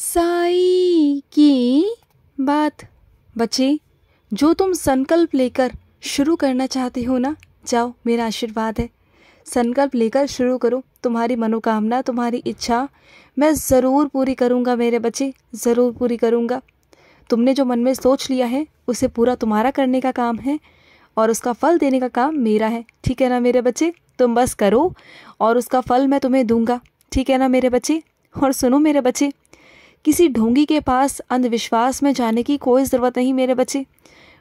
साई की बात बच्चे जो तुम संकल्प लेकर शुरू करना चाहते हो ना जाओ मेरा आशीर्वाद है संकल्प लेकर शुरू करो तुम्हारी मनोकामना तुम्हारी इच्छा मैं ज़रूर पूरी करूँगा मेरे बच्चे ज़रूर पूरी करूँगा तुमने जो मन में सोच लिया है उसे पूरा तुम्हारा करने का काम है और उसका फल देने का काम मेरा है ठीक है ना मेरे बच्चे तुम बस करो और उसका फल मैं तुम्हें दूंगा ठीक है ना मेरे बच्चे और सुनो मेरे बच्चे किसी ढोंगी के पास अंधविश्वास में जाने की कोई ज़रूरत नहीं मेरे बच्चे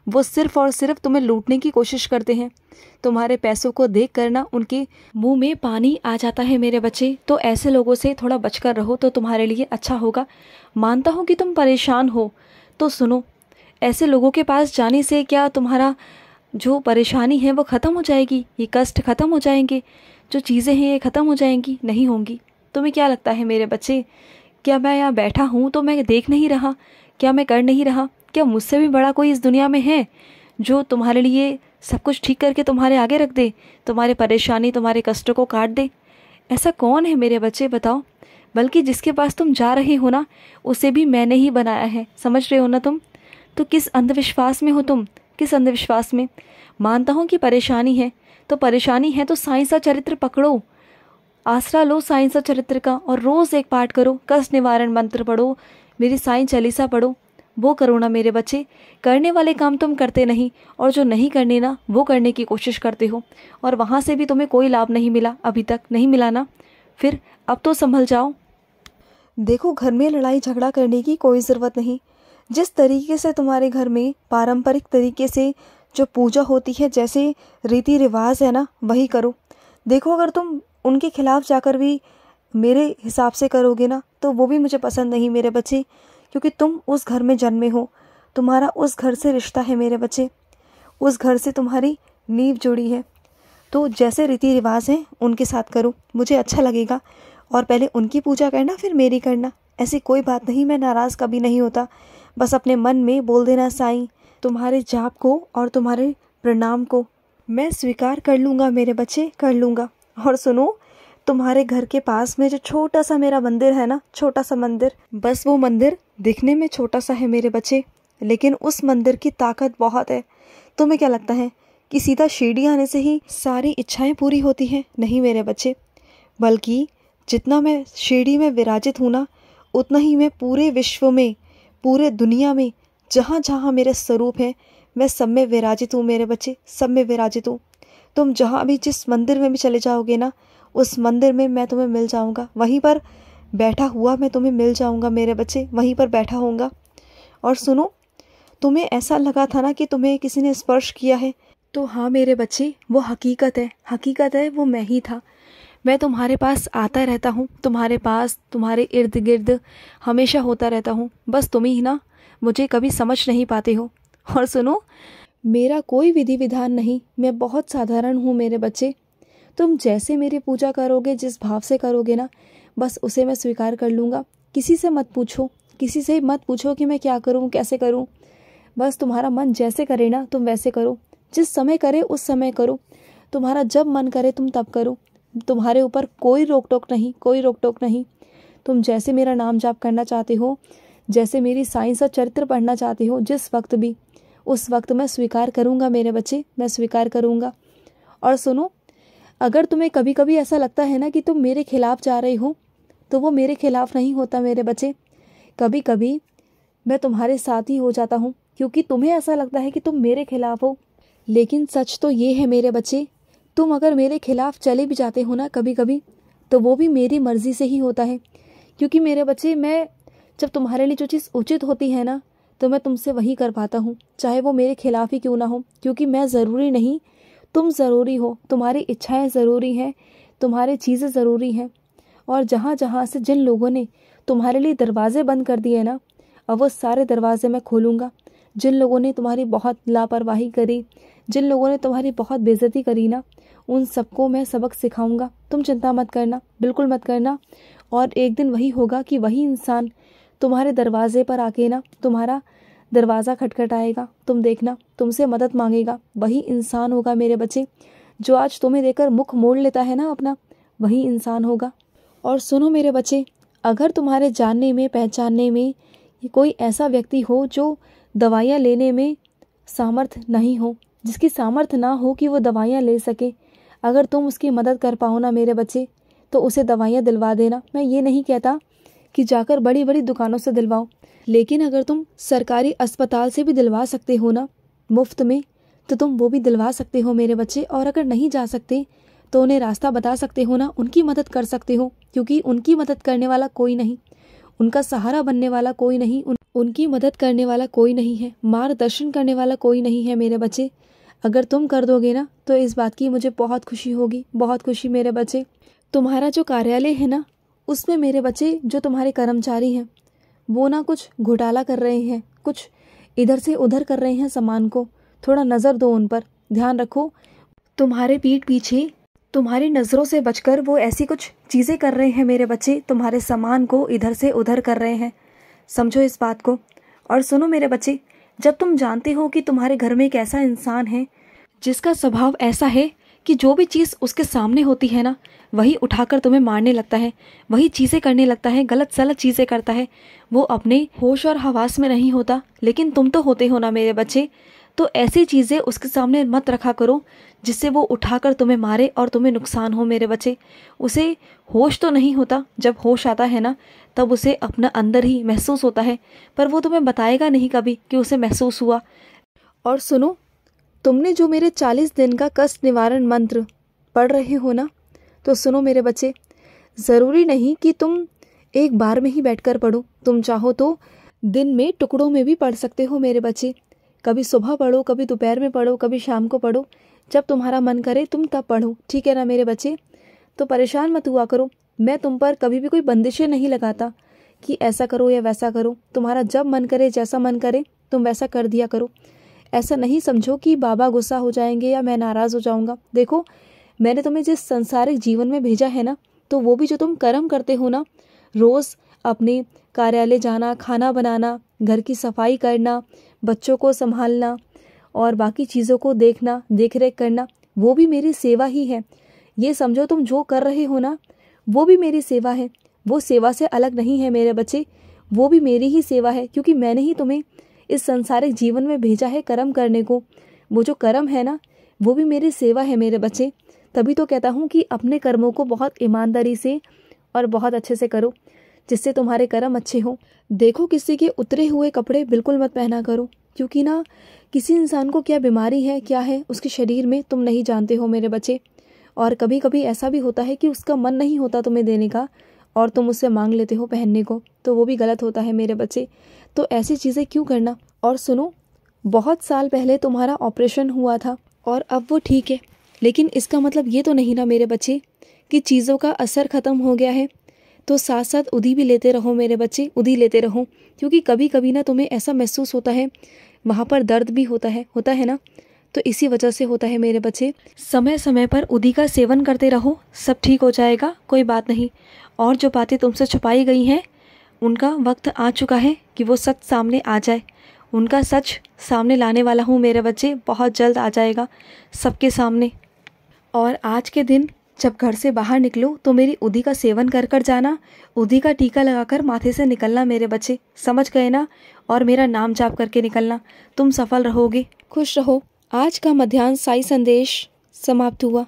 वो सिर्फ और सिर्फ तुम्हें लूटने की कोशिश करते हैं तुम्हारे पैसों को देख कर ना उनके मुंह में पानी आ जाता है मेरे बच्चे तो ऐसे लोगों से थोड़ा बचकर रहो तो तुम्हारे लिए अच्छा होगा मानता हूँ कि तुम परेशान हो तो सुनो ऐसे लोगों के पास जाने से क्या तुम्हारा जो परेशानी है वो ख़त्म हो जाएगी ये कष्ट ख़त्म हो जाएंगे जो चीज़ें हैं ये ख़त्म हो जाएंगी नहीं होंगी तुम्हें क्या लगता है मेरे बच्चे क्या मैं यहाँ बैठा हूँ तो मैं देख नहीं रहा क्या मैं कर नहीं रहा क्या मुझसे भी बड़ा कोई इस दुनिया में है जो तुम्हारे लिए सब कुछ ठीक करके तुम्हारे आगे रख दे तुम्हारे परेशानी तुम्हारे कष्टों को काट दे ऐसा कौन है मेरे बच्चे बताओ बल्कि जिसके पास तुम जा रहे हो ना उसे भी मैंने ही बनाया है समझ रहे हो ना तुम तो किस अंधविश्वास में हो तुम किस अंधविश्वास में मानता हूँ कि परेशानी है तो परेशानी है तो साइंस का चरित्र पकड़ो आसरा लो साइंस और चरित्र का और रोज़ एक पाठ करो कष्ट निवारण मंत्र पढ़ो मेरी साइंस चालीसा पढ़ो वो करो ना मेरे बच्चे करने वाले काम तुम करते नहीं और जो नहीं करने ना वो करने की कोशिश करते हो और वहाँ से भी तुम्हें कोई लाभ नहीं मिला अभी तक नहीं मिला ना फिर अब तो संभल जाओ देखो घर में लड़ाई झगड़ा करने की कोई ज़रूरत नहीं जिस तरीके से तुम्हारे घर में पारंपरिक तरीके से जो पूजा होती है जैसे रीति रिवाज है ना वही करो देखो अगर तुम उनके खिलाफ जाकर भी मेरे हिसाब से करोगे ना तो वो भी मुझे पसंद नहीं मेरे बच्चे क्योंकि तुम उस घर में जन्मे हो तुम्हारा उस घर से रिश्ता है मेरे बच्चे उस घर से तुम्हारी नींव जुड़ी है तो जैसे रीति रिवाज हैं उनके साथ करो मुझे अच्छा लगेगा और पहले उनकी पूजा करना फिर मेरी करना ऐसी कोई बात नहीं मैं नाराज़ कभी नहीं होता बस अपने मन में बोल देना साई तुम्हारे जाप को और तुम्हारे प्रणाम को मैं स्वीकार कर लूँगा मेरे बच्चे कर लूँगा और सुनो तुम्हारे घर के पास में जो छोटा सा मेरा मंदिर है ना छोटा सा मंदिर बस वो मंदिर दिखने में छोटा सा है मेरे बच्चे लेकिन उस मंदिर की ताकत बहुत है तुम्हें क्या लगता है कि सीधा शिरडी आने से ही सारी इच्छाएं पूरी होती हैं नहीं मेरे बच्चे बल्कि जितना मैं शिरडी में विराजित हूँ ना उतना ही मैं पूरे विश्व में पूरे दुनिया में जहाँ जहाँ मेरे स्वरूप हैं मैं सब में विराजित हूँ मेरे बच्चे सब में विराजित हूँ तुम जहाँ भी जिस मंदिर में भी चले जाओगे ना उस मंदिर में मैं तुम्हें मिल जाऊँगा वहीं पर बैठा हुआ मैं तुम्हें मिल जाऊँगा मेरे बच्चे वहीं पर बैठा होऊंगा और सुनो तुम्हें ऐसा लगा था ना कि तुम्हें किसी ने स्पर्श किया है तो हाँ मेरे बच्चे वो हकीकत है हकीकत है वो मैं ही था मैं तुम्हारे पास आता रहता हूँ तुम्हारे पास तुम्हारे इर्द गिर्द हमेशा होता रहता हूँ बस तुम ही ना मुझे कभी समझ नहीं पाते हो और सुनो मेरा कोई विधि विधान नहीं मैं बहुत साधारण हूँ मेरे बच्चे तुम जैसे मेरी पूजा करोगे जिस भाव से करोगे ना बस उसे मैं स्वीकार कर लूँगा किसी से मत पूछो किसी से मत पूछो कि मैं क्या करूँ कैसे करूँ बस तुम्हारा मन जैसे करे ना तुम वैसे करो जिस समय करे उस समय करो तुम्हारा जब मन करे तुम तब करो तुम्हारे ऊपर कोई रोक टोक नहीं कोई रोक टोक नहीं तुम जैसे मेरा नाम जाप करना चाहते हो जैसे मेरी साइंस और चरित्र पढ़ना चाहते हो जिस वक्त भी उस वक्त मैं स्वीकार करूँगा मेरे बच्चे मैं स्वीकार करूँगा और सुनो अगर तुम्हें कभी कभी ऐसा लगता है ना कि तुम मेरे खिलाफ़ जा रहे हो तो वो मेरे खिलाफ़ नहीं होता मेरे बच्चे कभी कभी मैं तुम्हारे साथ ही हो जाता हूँ क्योंकि तुम्हें ऐसा लगता है कि तुम मेरे खिलाफ़ हो लेकिन सच तो ये है मेरे बच्चे तुम अगर मेरे खिलाफ़ चले भी जाते हो ना कभी कभी तो वो भी मेरी मर्ज़ी से ही होता है क्योंकि मेरे बच्चे मैं जब तुम्हारे लिए जो चीज़ उचित होती है ना तो मैं तुमसे वही कर पाता हूँ चाहे वो मेरे खिलाफ ही क्यों ना हो क्योंकि मैं ज़रूरी नहीं तुम ज़रूरी हो तुम्हारी इच्छाएं ज़रूरी हैं तुम्हारी चीज़ें ज़रूरी हैं और जहाँ जहाँ से जिन लोगों ने तुम्हारे लिए दरवाजे बंद कर दिए ना अब वो सारे दरवाजे मैं खोलूँगा जिन लोगों ने तुम्हारी बहुत लापरवाही करी जिन लोगों ने तुम्हारी बहुत बेजती करी ना उन सबको मैं सबक सिखाऊंगा तुम चिंता मत करना बिल्कुल मत करना और एक दिन वही होगा कि वही इंसान तुम्हारे दरवाजे पर आके ना तुम्हारा दरवाज़ा खटखटाएगा तुम देखना तुमसे मदद मांगेगा वही इंसान होगा मेरे बच्चे जो आज तुम्हें देखकर मुख मोड़ लेता है ना अपना वही इंसान होगा और सुनो मेरे बच्चे अगर तुम्हारे जानने में पहचानने में कोई ऐसा व्यक्ति हो जो दवाइयाँ लेने में सामर्थ्य नहीं हो जिसकी सामर्थ्य ना हो कि वो दवाइयाँ ले सके अगर तुम उसकी मदद कर पाओ ना मेरे बच्चे तो उसे दवाइयाँ दिलवा देना मैं ये नहीं कहता कि जाकर बड़ी बड़ी दुकानों से दिलवाओ लेकिन अगर तुम सरकारी अस्पताल से भी दिलवा सकते हो ना मुफ्त में तो तुम वो भी दिलवा सकते हो मेरे बच्चे और अगर नहीं जा सकते तो उन्हें रास्ता बता सकते हो ना उनकी मदद कर सकते हो क्योंकि उनकी मदद करने वाला कोई नहीं उनका सहारा बनने वाला कोई नहीं उन, उनकी मदद करने वाला कोई नहीं है मार्गदर्शन करने वाला कोई नहीं है मेरे बच्चे अगर तुम कर दोगे ना तो इस बात की मुझे बहुत खुशी होगी बहुत खुशी मेरे बच्चे तुम्हारा जो कार्यालय है ना उसमें मेरे बच्चे जो तुम्हारे कर्मचारी हैं वो ना कुछ घोटाला कर रहे हैं कुछ इधर से उधर कर रहे हैं सामान को थोड़ा नज़र दो उन पर ध्यान रखो तुम्हारे पीठ पीछे तुम्हारी नज़रों से बचकर वो ऐसी कुछ चीज़ें कर रहे हैं मेरे बच्चे तुम्हारे सामान को इधर से उधर कर रहे हैं समझो इस बात को और सुनो मेरे बच्चे जब तुम जानते हो कि तुम्हारे घर में एक ऐसा इंसान है जिसका स्वभाव ऐसा है कि जो भी चीज़ उसके सामने होती है ना वही उठाकर तुम्हें मारने लगता है वही चीज़ें करने लगता है गलत सलत चीज़ें करता है वो अपने होश और हवास में नहीं होता लेकिन तुम तो होते हो ना मेरे बच्चे तो ऐसी चीज़ें उसके सामने मत रखा करो जिससे वो उठाकर तुम्हें मारे और तुम्हें नुकसान हो मेरे बच्चे उसे होश तो नहीं होता जब होश आता है ना तब उसे अपना अंदर ही महसूस होता है पर वो तुम्हें बताएगा नहीं कभी कि उसे महसूस हुआ और सुनो तुमने जो मेरे चालीस दिन का कष्ट निवारण मंत्र पढ़ रहे हो ना तो सुनो मेरे बच्चे ज़रूरी नहीं कि तुम एक बार में ही बैठकर पढ़ो तुम चाहो तो दिन में टुकड़ों में भी पढ़ सकते हो मेरे बच्चे कभी सुबह पढ़ो कभी दोपहर में पढ़ो कभी शाम को पढ़ो जब तुम्हारा मन करे तुम तब पढ़ो ठीक है ना मेरे बच्चे तो परेशान मत हुआ करो मैं तुम पर कभी भी कोई बंदिशें नहीं लगाता कि ऐसा करो या वैसा करो तुम्हारा जब मन करे जैसा मन करे तुम वैसा कर दिया करो ऐसा नहीं समझो कि बाबा गुस्सा हो जाएंगे या मैं नाराज़ हो जाऊँगा देखो मैंने तुम्हें जिस संसारिक जीवन में भेजा है ना तो वो भी जो तुम कर्म करते हो ना रोज़ अपने कार्यालय जाना खाना बनाना घर की सफाई करना बच्चों को संभालना और बाकी चीज़ों को देखना देख रेख करना वो भी मेरी सेवा ही है ये समझो तुम जो कर रहे हो ना वो भी मेरी सेवा है वो सेवा से अलग नहीं है मेरे बच्चे वो भी मेरी ही सेवा है क्योंकि मैंने ही तुम्हें इस संसारिक जीवन में भेजा है कर्म करने को वो जो कर्म है ना वो भी मेरी सेवा है मेरे बच्चे तभी तो कहता हूँ कि अपने कर्मों को बहुत ईमानदारी से और बहुत अच्छे से करो जिससे तुम्हारे कर्म अच्छे हों देखो किसी के उतरे हुए कपड़े बिल्कुल मत पहना करो क्योंकि ना किसी इंसान को क्या बीमारी है क्या है उसके शरीर में तुम नहीं जानते हो मेरे बच्चे और कभी कभी ऐसा भी होता है कि उसका मन नहीं होता तुम्हें देने का और तुम उससे मांग लेते हो पहनने को तो वो भी गलत होता है मेरे बच्चे तो ऐसी चीज़ें क्यों करना और सुनो बहुत साल पहले तुम्हारा ऑपरेशन हुआ था और अब वो ठीक है लेकिन इसका मतलब ये तो नहीं ना मेरे बच्चे कि चीज़ों का असर ख़त्म हो गया है तो साथ साथ उधी भी लेते रहो मेरे बच्चे उधी लेते रहो क्योंकि कभी कभी ना तुम्हें ऐसा महसूस होता है वहाँ पर दर्द भी होता है होता है ना तो इसी वजह से होता है मेरे बच्चे समय समय पर उदी का सेवन करते रहो सब ठीक हो जाएगा कोई बात नहीं और जो बातें तुमसे छुपाई गई हैं उनका वक्त आ चुका है कि वो सच सामने आ जाए उनका सच सामने लाने वाला हूँ मेरे बच्चे बहुत जल्द आ जाएगा सबके सामने और आज के दिन जब घर से बाहर निकलो तो मेरी उदी का सेवन कर कर जाना उदी का टीका लगाकर माथे से निकलना मेरे बच्चे समझ गए ना और मेरा नाम जाप करके निकलना तुम सफल रहोगे खुश रहो आज का मध्यान्ह साई संदेश समाप्त हुआ